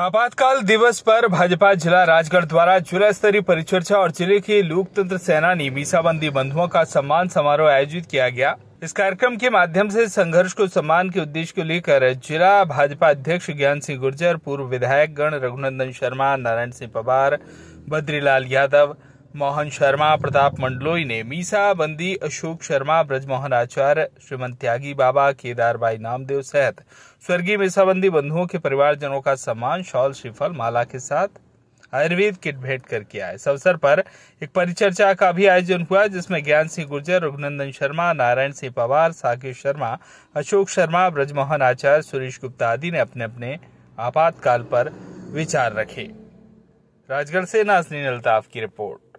आपातकाल दिवस पर भाजपा जिला राजगढ़ द्वारा जिला स्तरीय परिचर्चा और जिले के लोकतंत्र सेनानी मीसाबंदी बंधुओं का सम्मान समारोह आयोजित किया गया इस कार्यक्रम के माध्यम से संघर्ष को सम्मान के उद्देश्य को लेकर जिला भाजपा अध्यक्ष ज्ञान सिंह गुर्जर पूर्व विधायक गण रघुनंदन शर्मा नारायण सिंह पवार बद्रीलाल यादव मोहन शर्मा प्रताप मंडलोई ने मीसा बंदी अशोक शर्मा ब्रजमोहन आचार्य श्रीमंत त्यागी बाबा केदार भाई नामदेव सहित स्वर्गीय मीसाबंदी बंधुओं के परिवारजनों का सम्मान शॉल श्रीफल माला के साथ आयुर्वेद किट भेंट करके आए इस अवसर पर एक परिचर्चा का भी आयोजन हुआ जिसमें ज्ञान सिंह गुर्जर रघुनंदन शर्मा नारायण सिंह पवार साकेश शर्मा अशोक शर्मा ब्रजमोहन आचार्य सुरेश गुप्ता आदि ने अपने अपने आपातकाल पर विचार रखे राजगढ़ से नाजनीन अल्ताफ की रिपोर्ट